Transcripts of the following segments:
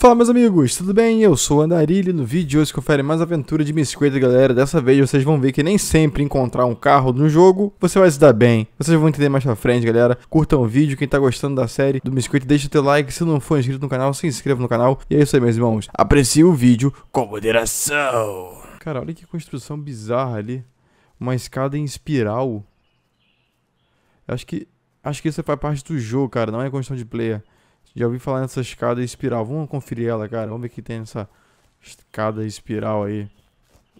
Fala meus amigos, tudo bem? Eu sou o Andarilho no vídeo de hoje confere mais aventura de Miss Quaid, galera. Dessa vez vocês vão ver que nem sempre encontrar um carro no jogo você vai se dar bem. Vocês vão entender mais pra frente, galera. Curtam o vídeo, quem tá gostando da série do Miss Quaid, deixa o teu like. Se não for inscrito no canal, se inscreva no canal. E é isso aí, meus irmãos. Aprecie o vídeo com moderação. Cara, olha que construção bizarra ali. Uma escada em espiral. Acho que, acho que isso faz parte do jogo, cara. Não é construção de player. Já ouvi falar nessa escada espiral. Vamos conferir ela, cara. Vamos ver o que tem nessa escada espiral aí.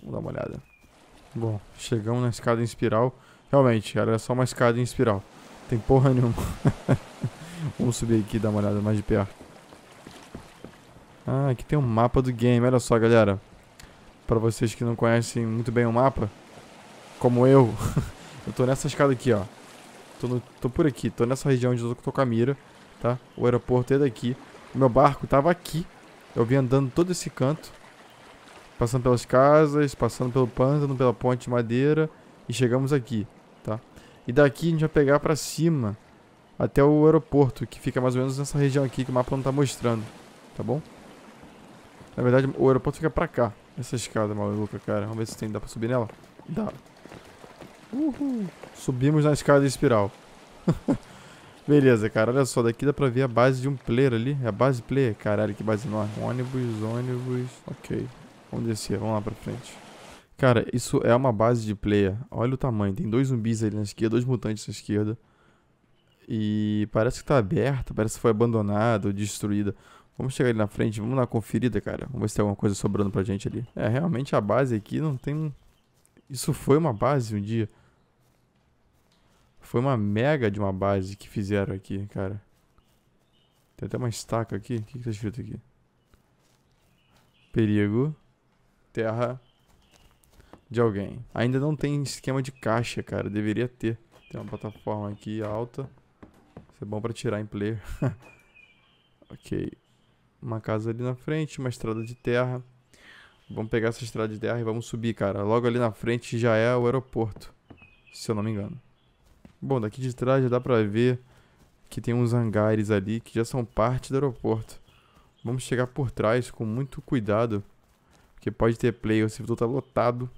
Vamos dar uma olhada. Bom, chegamos na escada em espiral. Realmente, era é só uma escada em espiral. Tem porra nenhuma. Vamos subir aqui e dar uma olhada mais de perto. Ah, aqui tem um mapa do game. Olha só, galera. Para vocês que não conhecem muito bem o mapa, como eu, eu tô nessa escada aqui, ó. Tô, no, tô por aqui, tô nessa região onde eu tô com a mira tá? O aeroporto é daqui. O meu barco estava aqui. Eu vim andando todo esse canto, passando pelas casas, passando pelo pântano, pela ponte de madeira e chegamos aqui, tá? E daqui a gente vai pegar para cima até o aeroporto, que fica mais ou menos nessa região aqui que o mapa não está mostrando, tá bom? Na verdade, o aeroporto fica para cá. Essa escada maluca, cara. Vamos ver se tem, dá para subir nela? Dá. Uhul. Subimos na escada espiral. Beleza, cara, olha só, daqui dá pra ver a base de um player ali. É a base player? Caralho, que base enorme. Ônibus, ônibus. Ok. Vamos descer, vamos lá pra frente. Cara, isso é uma base de player. Olha o tamanho. Tem dois zumbis ali na esquerda, dois mutantes na esquerda. E parece que tá aberta, parece que foi abandonada ou destruída. Vamos chegar ali na frente, vamos dar uma conferida, cara. Vamos ver se tem alguma coisa sobrando pra gente ali. É, realmente a base aqui não tem... Isso foi uma base um dia. Foi uma mega de uma base que fizeram aqui, cara. Tem até uma estaca aqui. O que, que tá escrito aqui? Perigo. Terra de alguém. Ainda não tem esquema de caixa, cara. Deveria ter. Tem uma plataforma aqui alta. Isso é bom pra tirar em player. ok. Uma casa ali na frente, uma estrada de terra. Vamos pegar essa estrada de terra e vamos subir, cara. Logo ali na frente já é o aeroporto. Se eu não me engano. Bom, daqui de trás já dá pra ver que tem uns hangares ali que já são parte do aeroporto. Vamos chegar por trás com muito cuidado, porque pode ter play, o servidor tá lotado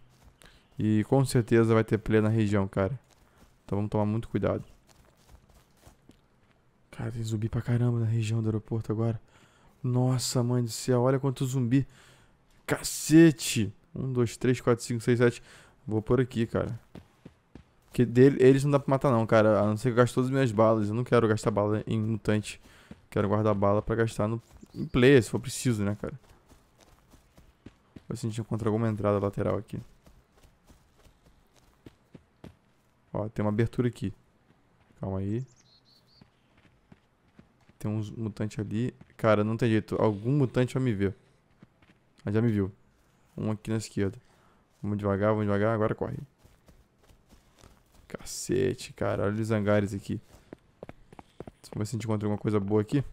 e com certeza vai ter play na região, cara. Então vamos tomar muito cuidado. Cara, tem zumbi pra caramba na região do aeroporto agora. Nossa, mãe do céu, olha quanto zumbi. Cacete! 1, 2, 3, 4, 5, 6, 7. Vou por aqui, cara. Porque dele, eles não dá pra matar não, cara. A não ser que eu gaste todas as minhas balas. Eu não quero gastar bala em mutante. Quero guardar bala pra gastar no, em player, se for preciso, né, cara. Vou ver se a gente encontra alguma entrada lateral aqui. Ó, tem uma abertura aqui. Calma aí. Tem uns mutantes ali. Cara, não tem jeito. Algum mutante vai me ver. Mas já me viu. Um aqui na esquerda. Vamos devagar, vamos devagar. Agora corre. Cacete, cara. Olha os hangares aqui. Vamos ver se a gente encontra alguma coisa boa aqui.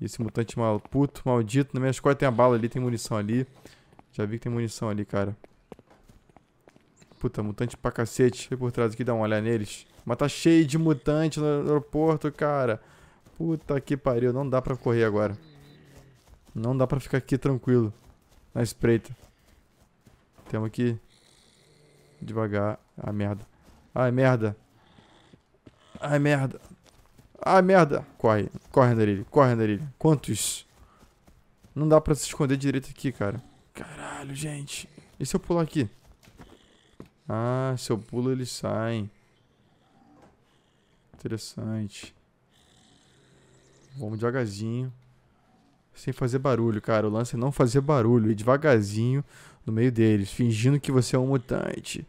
E esse mutante mal, puto, maldito. Na minha escola tem a bala ali, tem munição ali. Já vi que tem munição ali, cara. Puta, mutante pra cacete. Vem por trás aqui, dá uma olhada neles. Mas tá cheio de mutante no aeroporto, cara. Puta que pariu. Não dá pra correr agora. Não dá pra ficar aqui tranquilo. Na espreita. Temos que... Devagar. Ah, merda. Ai, merda. Ai, merda. Ai, merda. Corre. Corre, Andarilho. Corre, Andarilho. Quantos? Não dá pra se esconder direito aqui, cara. Caralho, gente. E se eu pular aqui? Ah, se eu pulo, eles saem. Interessante. Vamos devagarzinho. Sem fazer barulho, cara. O lance é não fazer barulho. E devagarzinho no meio deles. Fingindo que você é um mutante.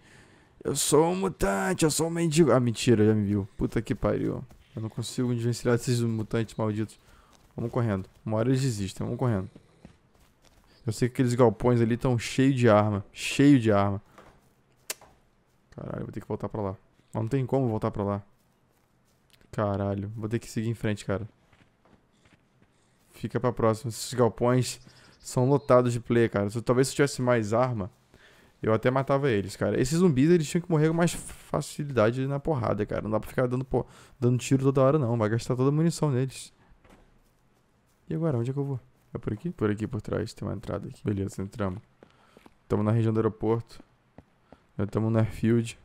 Eu sou um mutante, eu sou um mendigo. Ah, mentira, já me viu. Puta que pariu. Eu não consigo desvencilhar esses mutantes malditos. Vamos correndo. Uma hora eles desistem, vamos correndo. Eu sei que aqueles galpões ali estão cheios de arma. Cheio de arma. Caralho, vou ter que voltar pra lá. Mas não tem como voltar pra lá. Caralho, vou ter que seguir em frente, cara. Fica pra próxima. Esses galpões são lotados de player, cara. talvez se eu tivesse mais arma, eu até matava eles, cara. Esses zumbis, eles tinham que morrer com mais facilidade na porrada, cara. Não dá pra ficar dando, pô, dando tiro toda hora, não. Vai gastar toda a munição neles. E agora, onde é que eu vou? É por aqui? Por aqui, por trás. Tem uma entrada aqui. Beleza, entramos. Estamos na região do aeroporto. Já estamos no airfield.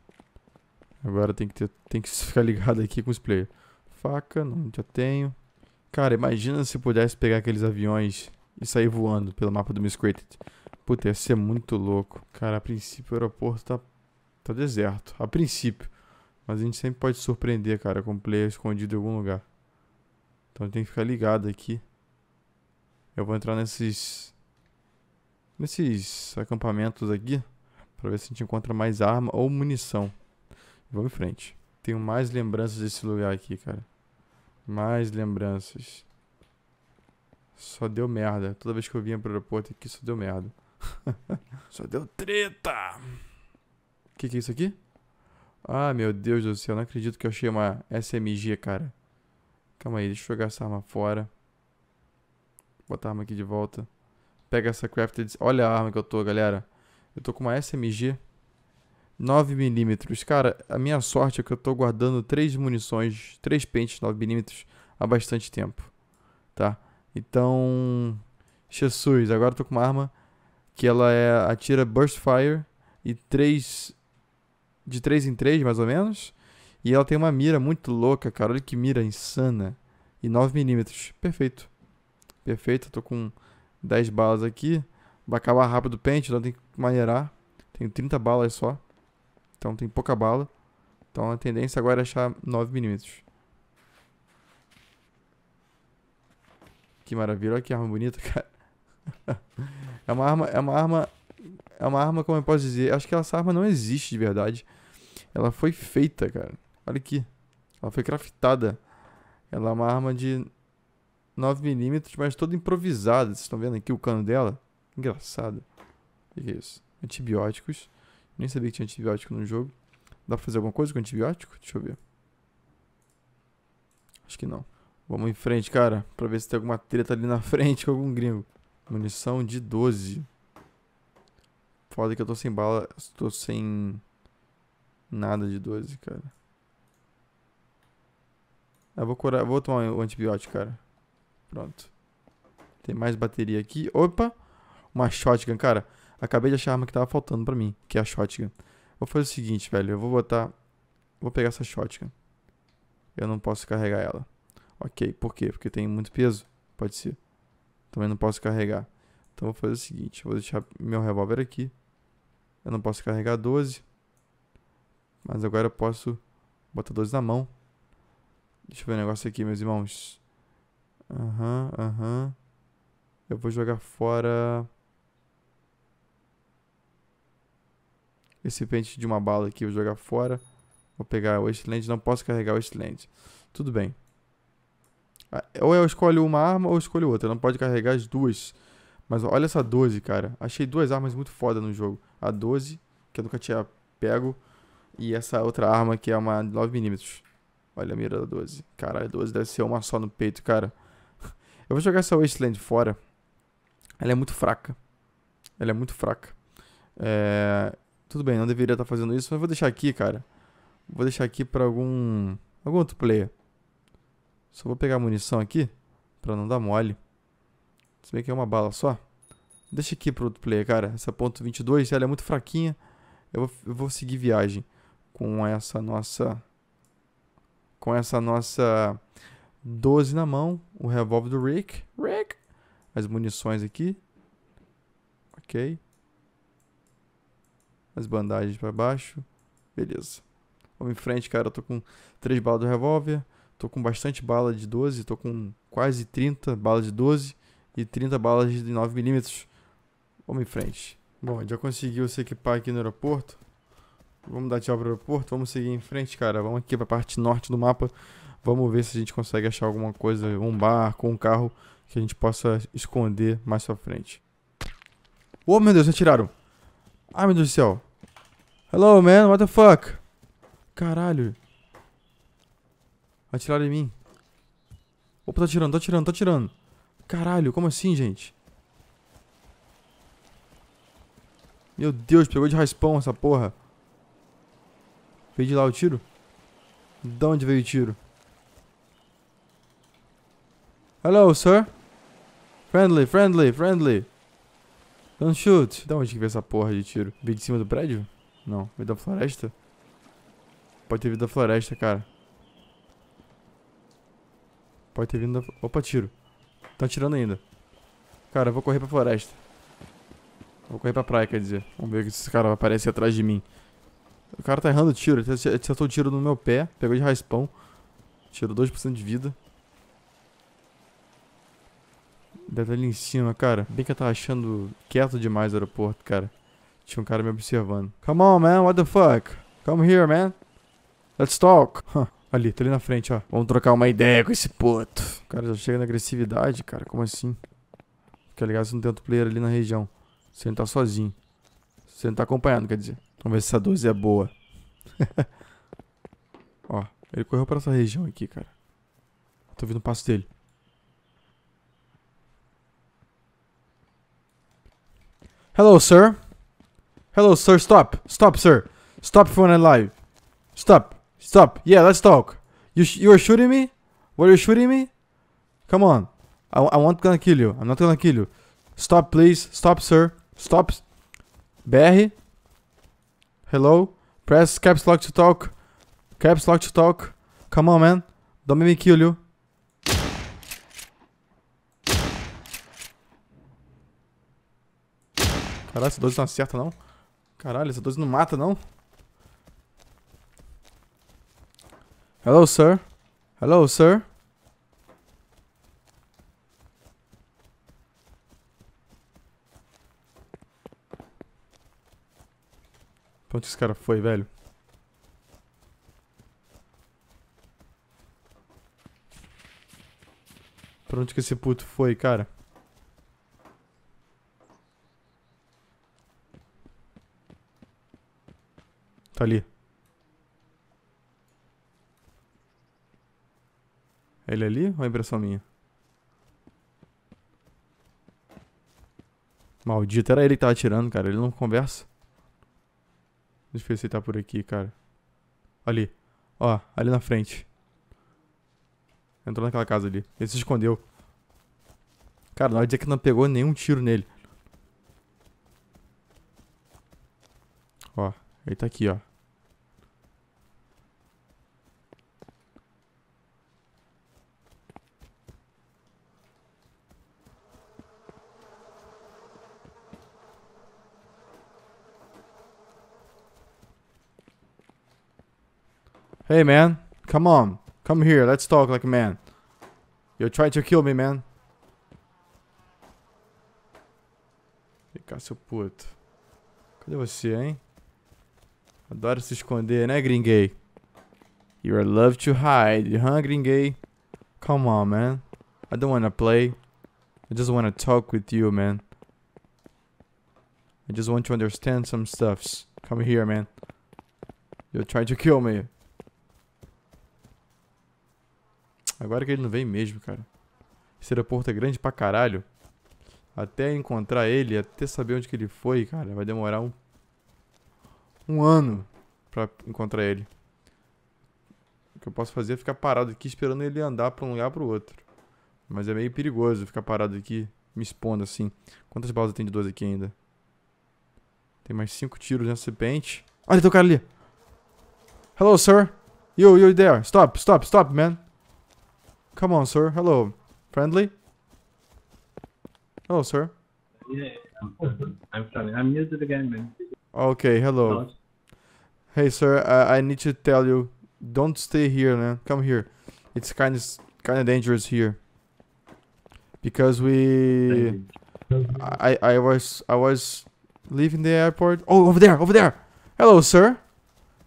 Agora tem que, ter, tem que ficar ligado aqui com os players. Faca, não, já tenho. Cara, imagina se pudesse pegar aqueles aviões e sair voando pelo mapa do Miscreated. Puta, ia ser muito louco. Cara, a princípio o aeroporto tá, tá deserto. A princípio. Mas a gente sempre pode surpreender, cara, com o player escondido em algum lugar. Então tem que ficar ligado aqui. Eu vou entrar nesses... Nesses acampamentos aqui. Pra ver se a gente encontra mais arma ou munição. Vamos em frente. Tenho mais lembranças desse lugar aqui, cara. Mais lembranças. Só deu merda. Toda vez que eu vinha pro aeroporto aqui, só deu merda. Só deu treta. O que, que é isso aqui? Ah, meu Deus do céu, não acredito que eu achei uma SMG, cara. Calma aí, deixa eu jogar essa arma fora. botar a arma aqui de volta. Pega essa crafted. Olha a arma que eu tô, galera. Eu tô com uma SMG 9mm. Cara, a minha sorte é que eu tô guardando três munições, três pentes 9mm há bastante tempo. Tá? Então. Jesus, agora eu tô com uma arma que ela é atira burst fire e três de três em três mais ou menos. E ela tem uma mira muito louca, cara. Olha que mira insana. E 9mm. Perfeito. Perfeito. tô com 10 balas aqui. Vai acabar rápido o pente, então tem que maneirar. Tenho 30 balas só. Então tem pouca bala. Então a tendência agora é achar 9mm. Que maravilha. Olha que arma bonita, cara. é uma arma, é uma arma, é uma arma como eu posso dizer, acho que essa arma não existe de verdade. Ela foi feita, cara. Olha aqui. Ela foi craftada. Ela é uma arma de 9mm, mas toda improvisada. Vocês estão vendo aqui o cano dela? Engraçado. O que é isso? Antibióticos. Nem sabia que tinha antibiótico no jogo. Dá pra fazer alguma coisa com antibiótico? Deixa eu ver. Acho que não. Vamos em frente, cara, pra ver se tem alguma treta ali na frente com algum gringo. Munição de 12. Foda que eu tô sem bala. Tô sem. Nada de 12, cara. Eu vou curar. Vou tomar o antibiótico, cara. Pronto. Tem mais bateria aqui. Opa! Uma shotgun, cara. Acabei de achar a arma que tava faltando pra mim, que é a shotgun. Vou fazer o seguinte, velho. Eu vou botar. Vou pegar essa shotgun. Eu não posso carregar ela. Ok, por quê? Porque tem muito peso? Pode ser. Também não posso carregar. Então vou fazer o seguinte, vou deixar meu revólver aqui. Eu não posso carregar 12. Mas agora eu posso botar 12 na mão. Deixa eu ver o um negócio aqui, meus irmãos. Aham, uhum, aham. Uhum. Eu vou jogar fora... Esse pente de uma bala aqui, vou jogar fora. Vou pegar o Wasteland, não posso carregar o Wasteland. Tudo bem. Ou eu escolho uma arma ou eu escolho outra. Não pode carregar as duas. Mas olha essa 12, cara. Achei duas armas muito foda no jogo. A 12, que eu nunca tinha pego. E essa outra arma que é uma 9mm. Olha a mira da 12. Caralho, 12 deve ser uma só no peito, cara. Eu vou jogar essa Wasteland fora. Ela é muito fraca. Ela é muito fraca. É... Tudo bem, não deveria estar tá fazendo isso, mas vou deixar aqui, cara. Vou deixar aqui pra algum... Algum outro player. Só vou pegar munição aqui, pra não dar mole. Se bem que é uma bala só. Deixa aqui pro outro player, cara. Essa ponto 22, ela é muito fraquinha. Eu vou, eu vou seguir viagem com essa nossa... Com essa nossa 12 na mão. O revólver do Rick. Rick! As munições aqui. Ok. As bandagens pra baixo. Beleza. Vamos em frente, cara. Eu tô com três balas do revólver. Tô com bastante bala de 12, tô com quase 30 balas de 12 e 30 balas de 9mm. Vamos em frente. Bom, já conseguiu se equipar aqui no aeroporto. Vamos dar tchau pro aeroporto, vamos seguir em frente, cara. Vamos aqui pra parte norte do mapa. Vamos ver se a gente consegue achar alguma coisa, um barco, um carro que a gente possa esconder mais pra frente. Oh, meu Deus, atiraram. Ai, meu Deus do céu. Hello, man, what the fuck? Caralho. Atiraram em mim. Opa, tá atirando, tá atirando, tá atirando. Caralho, como assim, gente? Meu Deus, pegou de raspão essa porra. Veio de lá o tiro? De onde veio o tiro? Hello, sir. Friendly, friendly, friendly. Don't shoot. Da onde que veio essa porra de tiro? Veio de cima do prédio? Não, veio da floresta? Pode ter vindo da floresta, cara. Pode ter vindo da... Opa, tiro. tá atirando ainda. Cara, eu vou correr pra floresta. Vou correr pra praia, quer dizer. Vamos ver se esse cara vai aparecer atrás de mim. O cara tá errando o tiro. Ele acertou o tiro no meu pé. Pegou de raspão. Tirou 2% de vida. Deve estar tá ali em cima, cara. Bem que eu tava achando quieto demais o aeroporto, cara. Tinha um cara me observando. Come on, man. What the fuck? Come here, man. Let's talk. Huh. Ali, tá ali na frente, ó. Vamos trocar uma ideia com esse puto. Cara, já chega na agressividade, cara. Como assim? Fica ligado se não tem outro player ali na região. Você não tá sozinho. Você não tá acompanhando, quer dizer. Vamos ver se essa 12 é boa. ó, ele correu pra essa região aqui, cara. Tô ouvindo o passo dele. Hello, sir. Hello, sir. Stop. Stop, sir. Stop phone you live. Stop. Stop. Yeah, let's talk. You sh are shooting me? What are you shooting me? Come on. I, I want gonna kill you. I'm not gonna kill you. Stop, please. Stop, sir. Stop. BR. Hello. Press caps lock to talk. Caps lock to talk. Come on, man. Don't make me kill you. Caralho, essa 12 não acerta, não? Caralho, essa 12 não mata, não? Hello, sir. Hello, sir. Pra onde esse cara foi, velho? Pra onde que esse puto foi, cara? Tá ali. Ele é ali ou é impressão minha? Maldito, era ele que tava atirando, cara. Ele não conversa. Deixa eu ver se ele tá por aqui, cara. Ali. Ó, ali na frente. Entrou naquela casa ali. Ele se escondeu. Cara, não vai dizer que não pegou nenhum tiro nele. Ó, ele tá aqui, ó. Hey, man. Come on. Come here. Let's talk like a man. You tried to kill me, man. Ficar seu puto. Cadê você, hein? Adora se esconder, né, gringuei? You are love to hide, huh, gringuei? Come on, man. I don't wanna play. I just wanna talk with you, man. I just want to understand some stuffs. Come here, man. You're trying to kill me. Agora que ele não vem mesmo, cara. Esse aeroporto é grande pra caralho. Até encontrar ele, até saber onde que ele foi, cara, vai demorar um, um ano pra encontrar ele. O que eu posso fazer é ficar parado aqui esperando ele andar pra um lugar pro outro. Mas é meio perigoso ficar parado aqui, me expondo assim. Quantas balas eu tenho de 12 aqui ainda? Tem mais 5 tiros nessa serpente. Olha, tem um cara ali! Hello, sir! You, you there! Stop, stop, stop, man! Come on, sir. Hello. Friendly? Hello, sir. Yeah, I'm, sorry. I'm new to the game, man. Okay, hello. hello. Hey, sir. I I need to tell you, don't stay here, man. Come here. It's kind of kind of dangerous here. Because we, I I was I was leaving the airport. Oh, over there, over there. Hello, sir.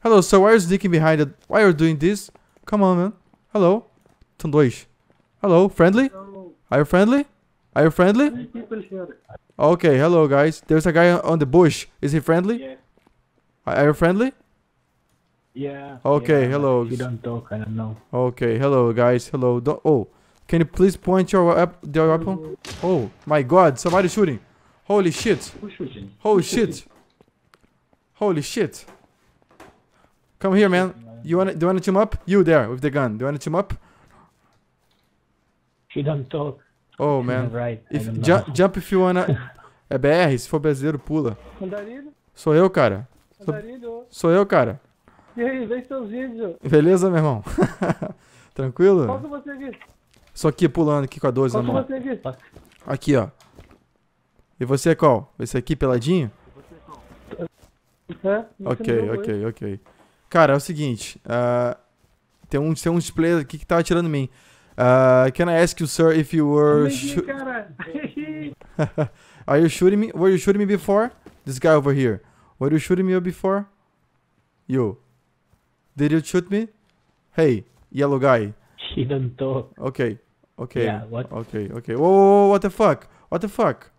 Hello, sir. Why are you sneaking behind it? Why are you doing this? Come on, man. Hello. São dois. Hello, friendly? Hello. Are you friendly? Are you friendly? people here. Okay, hello guys. There's a guy on the bush. Is he friendly? Yeah. Are you friendly? Yeah. Okay, yeah, hello. you don't talk, I don't know. Okay, hello guys. Hello. Don't, oh, can you please point your weapon? Oh my God! Somebody shooting. Holy shit. Holy shit. Holy shit. Come here, man. You wanna? Do you wanna team up? You there with the gun? Do you wanna team up? she don't talk. Oh, man. Right. If, ju jump if you wanna... É BR, se for brasileiro, pula. Andarilho? Sou eu, cara. Sou, sou eu, cara. E aí, vem seus vídeos. Beleza, meu irmão? Tranquilo? Qual que você disse? Só aqui pulando aqui com a 12 na mão. Qual que você disse? Aqui, ó. E você qual? Esse aqui peladinho? Você É, ok, ok, ok. Cara, é o seguinte. Uh, tem, um, tem uns players aqui que tá atirando em mim. Uh, can I ask you, sir, if you were? Are you shooting me? Were you shooting me before? This guy over here. Were you shooting me before? You. Did you shoot me? Hey, yellow guy. He don't talk. Okay. Okay. Yeah, what? Okay. Okay. Whoa, whoa, whoa, What the fuck? What the fuck?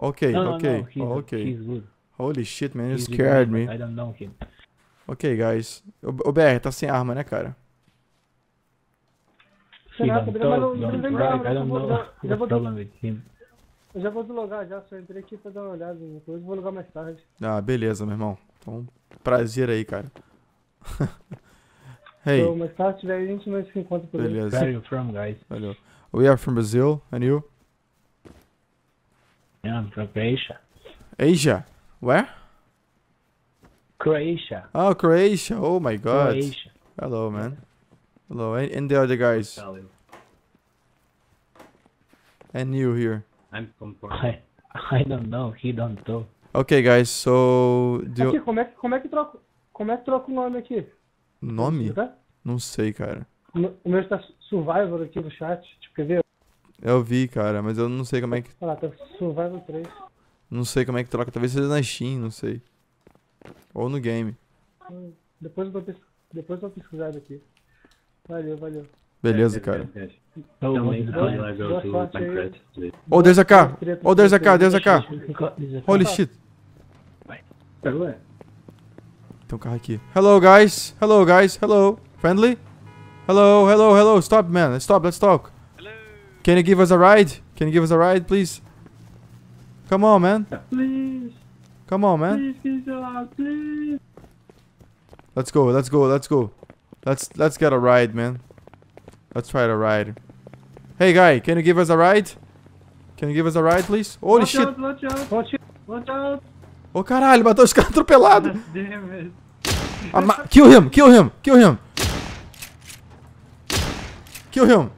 Okay. No, okay. No, no. He's, okay. He's good. Holy shit, man. You scared me. I don't know him. Ok, guys. O, o BR, tá sem arma, né, cara? She Eu já vou deslogar já, só entrei aqui pra dar uma olhada em coisa, vou logar mais tarde. Ah, beleza, meu irmão. Então, prazer aí, cara. hey. Então, mais tarde tiver a gente não se encontra por beleza. aí. Where are you from, guys? Valeu. We are from Brazil, and you? Yeah, I'm from Croatia. Asia? Where? Croatia. Oh, Croatia. Oh my god. Croatia. Hello, man. Hello, and the other guys. And you here. I'm comfortable. I don't know, he don't know. Ok, guys, so... Do aqui, como, é, como, é que troca, como é que troca o nome aqui? Nome? Tá? Não sei, cara. O meu está Survivor aqui no chat, tipo, quer ver? Eu vi, cara, mas eu não sei como é que... Olha lá, tá Survivor 3. Não sei como é que troca, talvez seja na Steam, não sei. Ou no game. Depois eu vou, depois eu vou pesquisar daqui. Valeu, valeu. Beleza, é, cara. Oh, there's a car! Oh, there's a car, there's a car! Holy shit! É? Tem um carro aqui. Hello, guys! Hello, guys! Hello! Friendly? Hello, hello, hello! Stop, man! Let's stop, let's talk! Hello! Can you give us a ride? Can you give us a ride, please? Come on, man! Please! Come on, man! Please, please, please! Let's go, let's go, let's go! Let's let's get a ride, man. Let's try to ride. Hey guy, can you give us a ride? Can you give us a ride, please? Holy watch shit! Out, watch out, watch out, watch out! Oh caralho, matou os caras it! Ah, kill him, kill him, kill him! Kill him!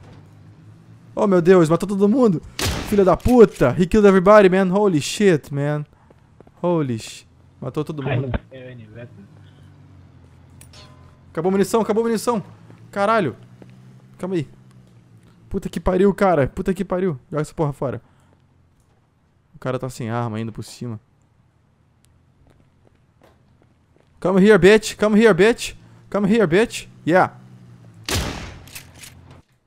Oh meu Deus, matou todo mundo! Filha da puta! He killed everybody, man! Holy shit, man! Holy shit! Matou todo mundo. Acabou a munição, acabou a munição. Caralho. Calma aí. Puta que pariu, cara. Puta que pariu. Joga essa porra fora. O cara tá sem arma ainda por cima. Come here, bitch. Come here, bitch. Come here, bitch. Yeah.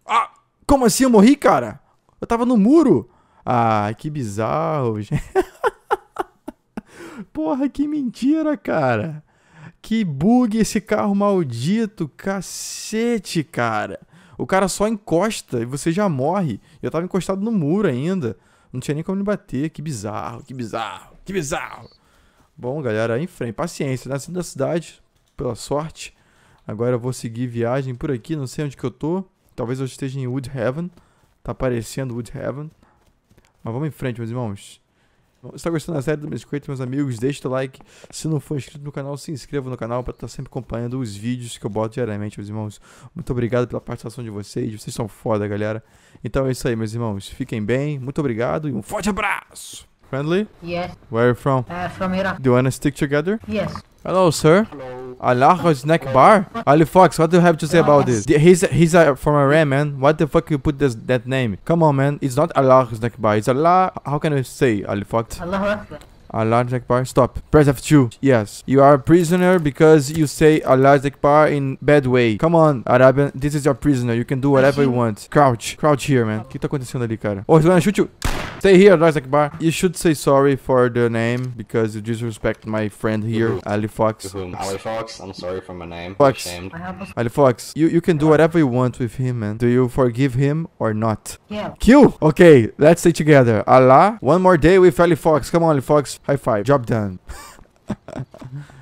Ah, como assim eu morri, cara? Eu tava no muro. Ah, que bizarro, gente. porra, que mentira, cara. Que bug esse carro maldito, cacete, cara. O cara só encosta e você já morre. Eu tava encostado no muro ainda. Não tinha nem como me bater. Que bizarro, que bizarro, que bizarro. Bom, galera, em frente. Paciência, né? nasci da cidade, pela sorte. Agora eu vou seguir viagem por aqui, não sei onde que eu tô. Talvez eu esteja em Woodhaven. Tá aparecendo Woodhaven. Mas vamos em frente, meus irmãos está gostando da série do Magic Creator, meus amigos? Deixe o like. Se não for inscrito no canal, se inscreva no canal para estar tá sempre acompanhando os vídeos que eu boto diariamente, meus irmãos. Muito obrigado pela participação de vocês. Vocês são foda, galera. Então é isso aí, meus irmãos. Fiquem bem. Muito obrigado e um forte abraço. Friendly? Yes. Where are you from? Uh, from Iraq. Do you want to stick together? Yes. Hello, sir. Hello. Allah's neck bar. Ali Fox, what do you have to say yeah. about this? He's he's a, from Iran, man. What the fuck you put this that name? Come on, man. It's not Allah's neck bar. It's Allah. How can I say Ali Fox? Allah. Allah Bar. Stop. Press F2. Yes. You are a prisoner because you say Allah Bar in bad way. Come on, Arabian. This is your prisoner. You can do whatever you want. Crouch. Crouch here, man. O que tá acontecendo ali, cara? Oh, he's gonna shoot you. Stay here, Rise Akbar. You should say sorry for the name because you disrespect my friend here, mm -hmm. Ali Fox. To whom? Mm-hmm. Ali Fox? I'm sorry for my name. Fox. Ali Fox, you, you can do whatever you want with him, man. Do you forgive him or not? Yeah. Q! Okay, let's stay together. Allah, one more day with Ali Fox. Come on, Ali Fox. High five. Job done.